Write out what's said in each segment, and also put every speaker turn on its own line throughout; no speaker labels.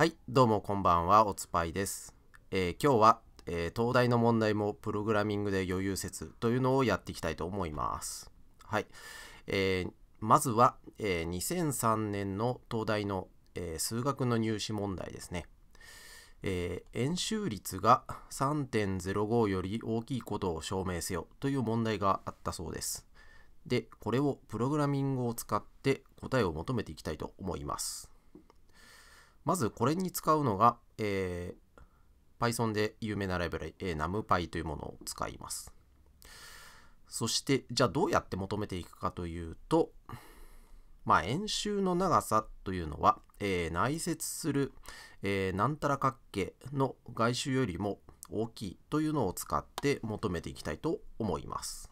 はい、どうもこんばんは、おつぱいです。えー、今日は、えー、東大の問題もプログラミングで余裕説というのをやっていきたいと思います。はい、えー、まずは、え2003年の東大の、え数学の入試問題ですね。え円周率が3.05より大きいことを証明せよという問題があったそうです。で、これをプログラミングを使って答えを求めていきたいと思います。まずこれに使うのが、えー、Python で有名なライブラリ、え NumPy というものを使います。そして、じゃあどうやって求めていくかというと、まあ、円周の長さというのは、えー、内接する、えー、なんたら角形の外周よりも大きいというのを使って求めていきたいと思います。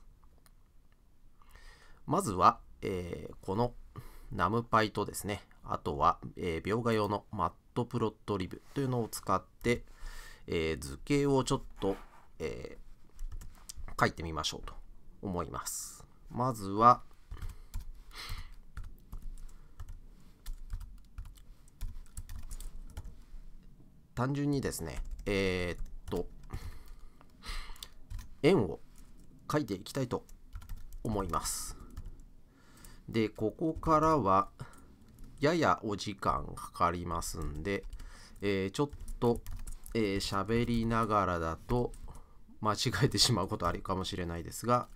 まずは、えー、このナムパイとですね、あとは、えー、描画用のマットプロットリブというのを使って、えー、図形をちょっと、えー、書いてみましょうと思います。まずは、単純にですね、えー、っと、円を書いていきたいと思います。で、ここからは、ややお時間かかりますんで、えー、ちょっと、え喋、りながらだと、間違えてしまうことあるかもしれないですが、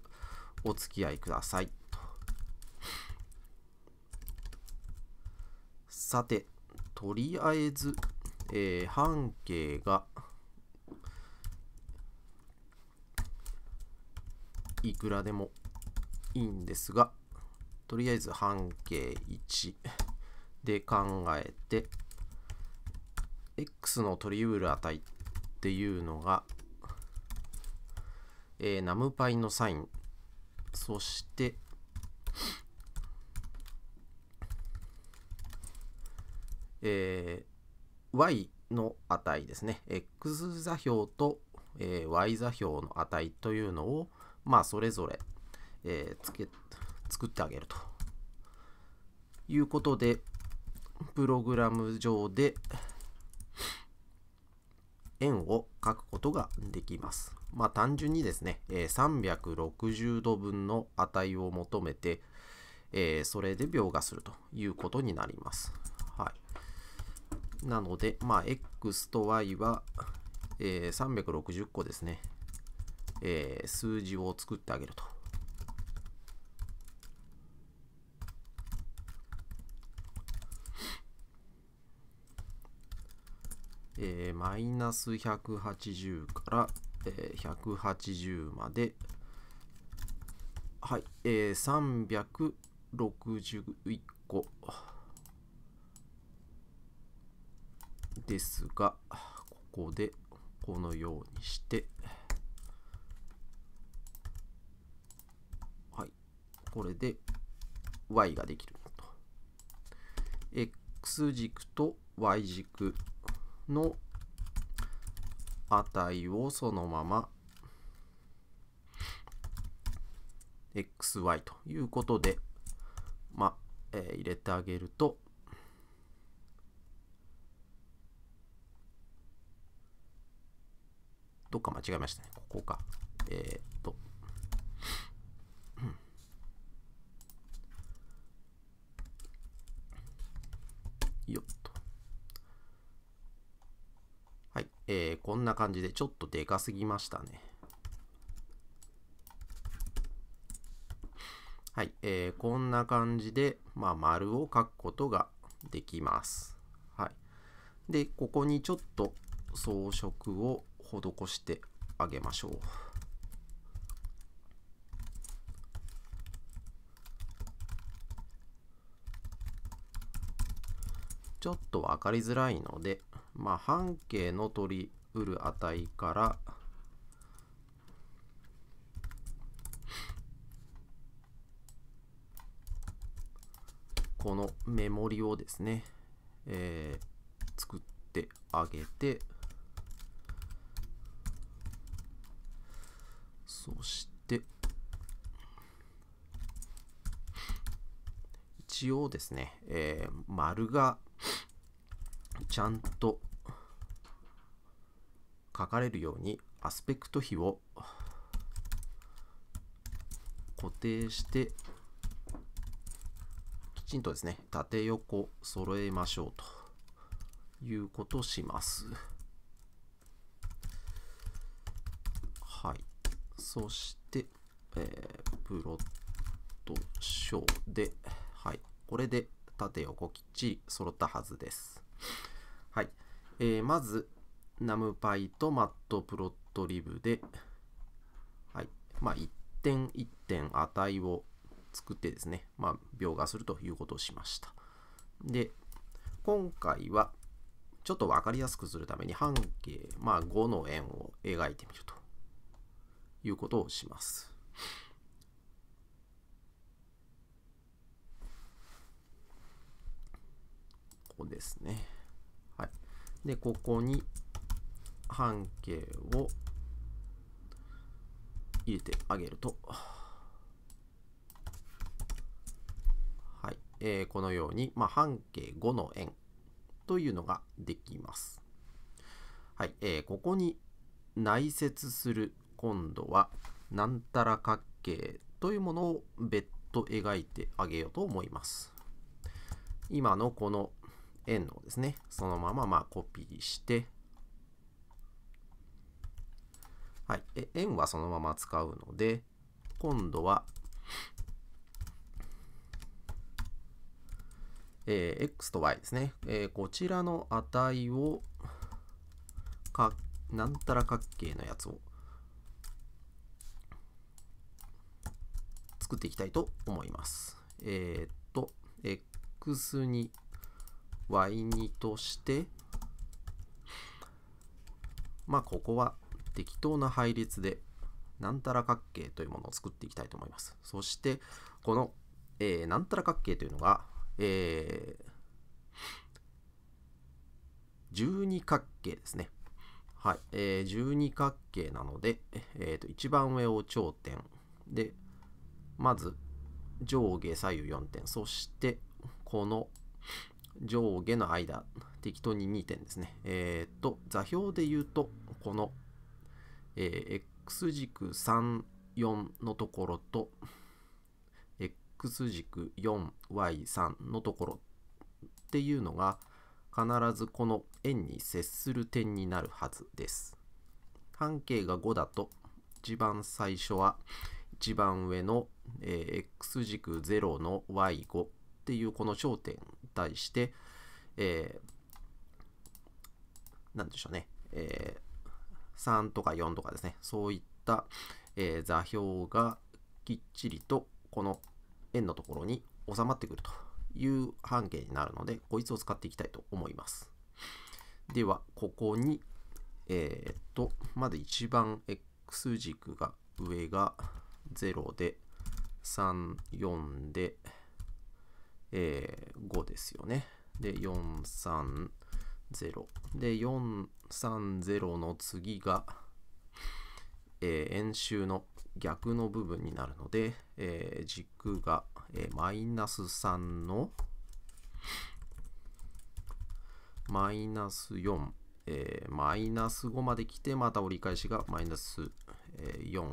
お付き合いください。さて、とりあえず、えー、半径が、いくらでもいいんですが、とりあえず半径1で考えて x の取り得る値っていうのが、えー、ナムパイのサインそしてえー、y の値ですね x 座標と、えー、y 座標の値というのをまあそれぞれ、えー、つけ作ってあげるということで、プログラム上で円を書くことができます。まあ単純にですね、え360度分の値を求めて、えそれで描画するということになります。はい、なので、まあ、x と y は、え360個ですね、え数字を作ってあげるとえー、マイナス180から、えー、180まで、はい、えー、361個ですが、ここでこのようにして、はい、これで y ができると。x 軸と y 軸の値をそのまま xy ということで、まあ、えー、入れてあげると、どっか間違えましたね。ここか。えー、っと。よっ。えー、こんな感じでちょっとでかすぎましたね。はい、えー、こんな感じで、まあ、丸を書くことができます。はい。で、ここにちょっと装飾を施してあげましょう。ちょっとわかりづらいので、まあ、半径の取りうる値から、このメモリをですね、えー、作ってあげて、そして、一応ですね、えー、丸がちゃんと書かれるようにアスペクト比を固定してきちんとですね縦横揃えましょうということをします。はい、そして、えー、プロットショーで、はい、これで縦横きっちり揃ったはずです。はい。えー、まず、NumPy と Matplotlib で、はい。まあ、1点1点値を作ってですね、まあ、描画するということをしました。で、今回は、ちょっと分かりやすくするために半径、まあ、5の円を描いてみるということをします。ここですね。で、ここに半径を入れてあげると、はい、えー、このように、まあ、半径5の円というのができます。はい、えー、ここに内接する今度はなんたら角形というものを別途描いてあげようと思います。今のこの円のですね、そのまままあコピーして、はい、え円はそのまま使うので、今度は、えー、x と y ですね、えー、こちらの値をか、なんたら角形のやつを作っていきたいと思います。えー、っと、x に y2 として、まあ、ここは適当な配列で、なんたら角形というものを作っていきたいと思います。そして、この、えー、なんたら角形というのが、えー、12角形ですね。はい、えー、12角形なので、えー、と一番上を頂点で、まず上下左右4点、そしてこの上下の間、適当に2点ですね。えっ、と、座標で言うと、この、えー、x 軸3、4のところと、x 軸 4y3 のところっていうのが、必ずこの円に接する点になるはずです。半径が5だと、一番最初は、一番上の、えー、x 軸0の y5 っていうこの焦点対して、えー、なんでしょうね、えー、3とか4とかですね、そういった、えー、座標がきっちりとこの円のところに収まってくるという半径になるので、こいつを使っていきたいと思います。では、ここに、えー、っと、まず一番 X 軸が上が0で、34で、えー、5ですよね。で、430。で、430の次が、えー、円周の逆の部分になるので、えー、軸が、えー、マイナス3のマイナス4、えー、マイナス5まで来て、また折り返しがマイナス、え4、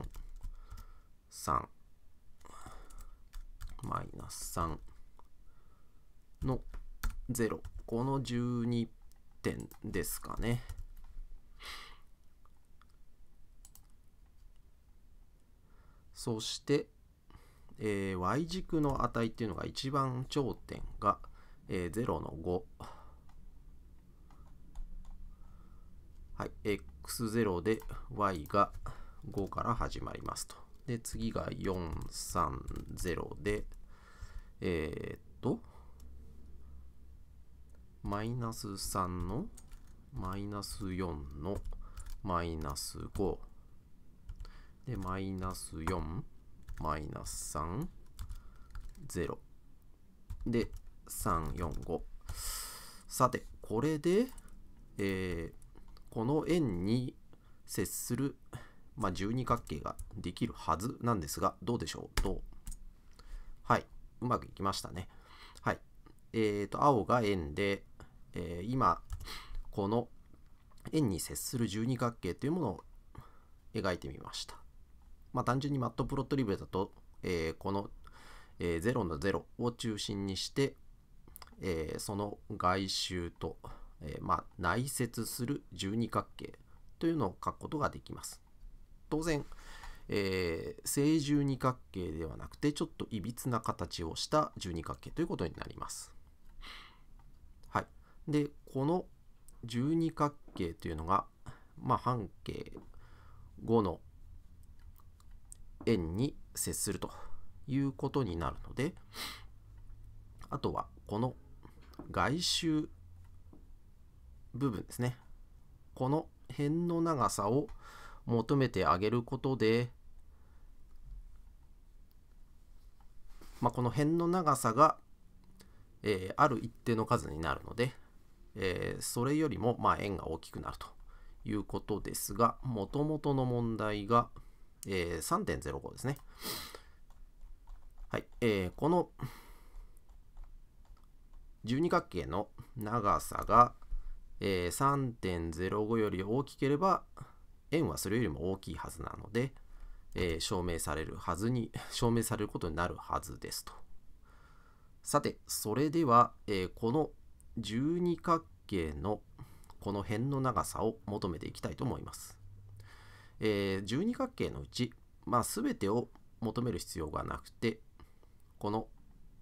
3、マイナス3、の0この12点ですかね。そして、えー、y 軸の値っていうのが一番頂点が、えー、0の5。はい、x0 で y が5から始まりますと。で、次が430で、えー、ナス3のマイナス4のマイナス5で、マイナス4、マイナス3、0で、3、4、5さて、これで、えー、この円に接する、まあ、十二角形ができるはずなんですが、どうでしょうと。はい、うまくいきましたね。はい。えっ、ー、と、青が円で、えー、今この円に接する十二角形というものを描いてみました。まあ、単純にマットプロットリブだと、えー、この、えー、0の0を中心にして、えー、その外周と、えー、まあ、内接する十二角形というのを書くことができます。当然、えー、正十二角形ではなくてちょっといびつな形をした十二角形ということになります。でこの十二角形というのが、まあ、半径5の円に接するということになるのであとはこの外周部分ですねこの辺の長さを求めてあげることで、まあ、この辺の長さが、えー、ある一定の数になるのでえー、それよりもまあ円が大きくなるということですが、もともとの問題が、えー、3.05ですね。はい、えー、この十二角形の長さが、えー、3.05より大きければ円はそれよりも大きいはずなので、えー、証明されるはずに 証明されることになるはずですと。さてそれでは、えー、この12角形のこの辺の長さを求めていきたいと思います。えー、12角形のうち、まあ、全てを求める必要がなくてこの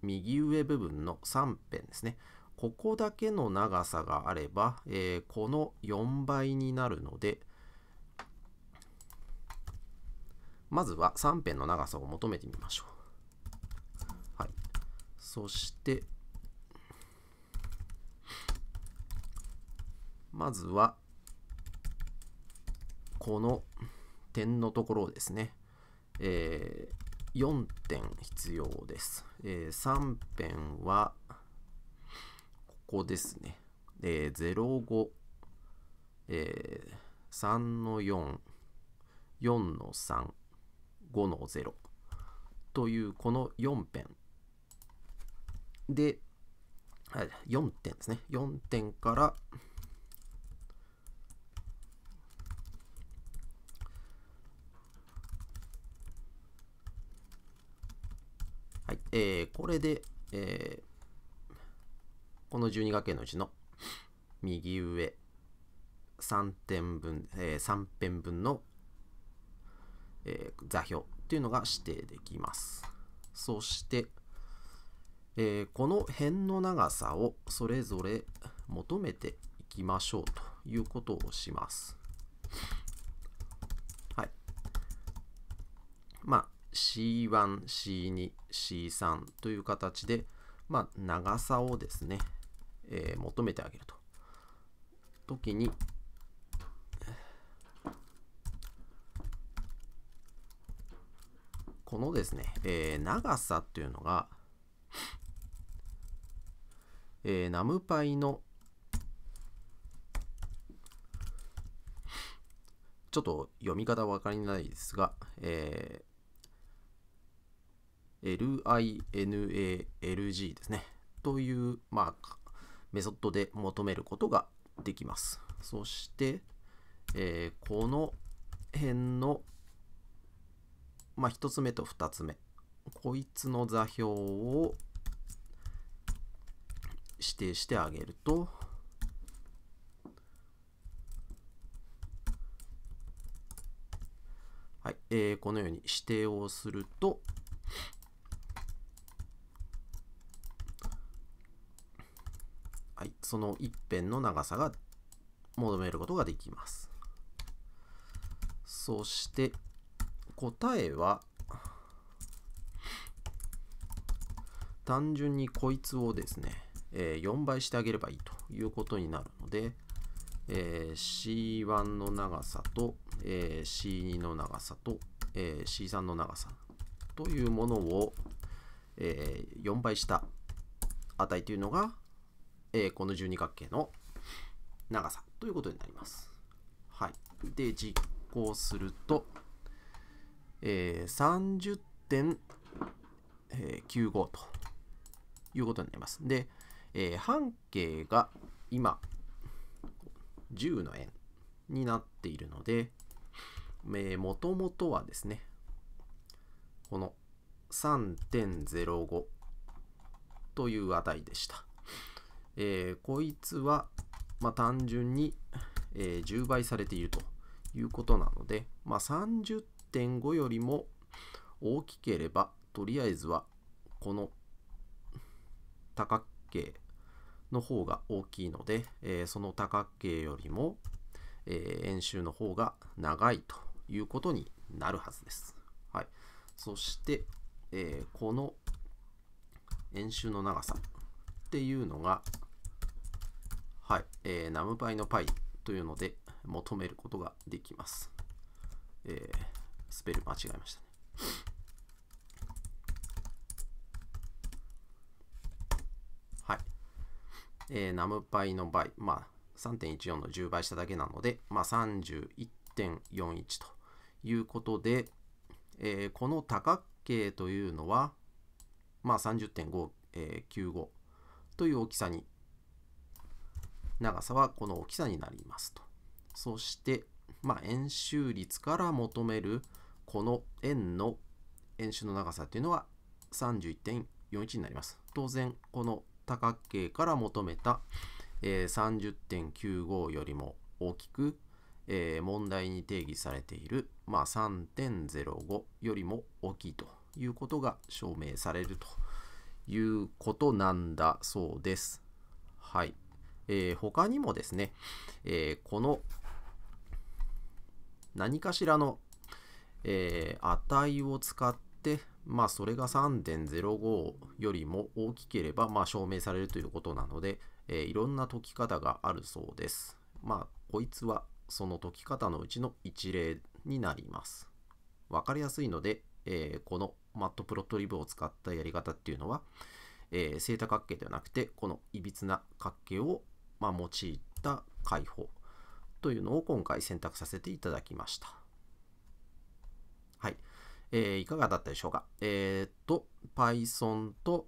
右上部分の3辺ですねここだけの長さがあれば、えー、この4倍になるのでまずは3辺の長さを求めてみましょう。はい、そしてまずは、この点のところですね。えー、4点必要です。えー、3辺は、ここですね。えー、05、えー、3の4、4の3、5の0というこの4辺で、4点ですね。4点から、えー、これで、えー、この12学園のうちの右上3点分、えー、3辺分の、えー、座標っていうのが指定できます。そして、えー、この辺の長さをそれぞれ求めていきましょうということをします。はい。まあ、C1、C2、C3 という形で、まあ、長さをですね、えー、求めてあげると。時に、このですね、えー、長さっていうのが、えー、ナムパイのちょっと読み方分かりないですが、えー、linalg ですね。という、まあ、メソッドで求めることができます。そして、えー、この辺の、まあ、1つ目と2つ目。こいつの座標を指定してあげると、はいえー、このように指定をすると、はい、その一辺の長さが求めることができます。そして答えは単純にこいつをですね、え4倍してあげればいいということになるので、え C1 の長さと、え C2 の長さと、え C3 の長さというものを、え4倍した値というのがえー、この十二角形の長さということになります。はい、で実行すると、えー、30.95ということになります。で、えー、半径が今10の円になっているので、えもともとはですねこの3.05という値でした。えー、こいつは、まあ、単純に、えー、10倍されているということなので、まあ、30.5よりも大きければとりあえずはこの多角形の方が大きいので、えー、その多角形よりも、えー、円周の方が長いということになるはずです。はい、そして、えー、この円周の長さっていうのが、はい、えー、ナム m イのの π というので求めることができます。えー、スペル間違えましたね。はい。えー、ナム m イの倍、まあ、3.14の10倍しただけなので、まあ、31.41ということで、えー、この多角形というのは、まあ、30.595、えという大きさに長さはこの大きさになりますと。そして、まあ、円周率から求めるこの円の円周の長さというのは31.41になります。当然、この多角形から求めた、30.95よりも大きく、問題に定義されている、3.05よりも大きいということが証明されるということなんだそうです。はい。えー、他にもですね、えー、この何かしらの、えー、値を使って、まあ、それが3.05よりも大きければ、まあ、証明されるということなので、えー、いろんな解き方があるそうです。まあ、こいつはその解き方のうちの一例になります。わかりやすいので、えー、このマットプロットリブを使ったやり方っていうのは、えー、正多角形ではなくて、このいびつな角形をまあ、用いた解放というのを今回選択させていただきました。はい。えー、いかがだったでしょうか。えー、っと、Python と、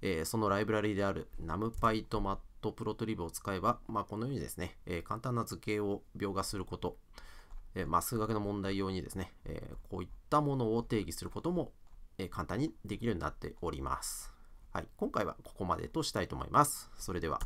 えー、そのライブラリである NumPy と MatPlotlib を使えば、まあ、このようにですね、えー、簡単な図形を描画すること、えまあ、数学の問題用にですね、えこういったものを定義することも、え簡単にできるようになっております。はい、今回はここまでとしたいと思います。それでは。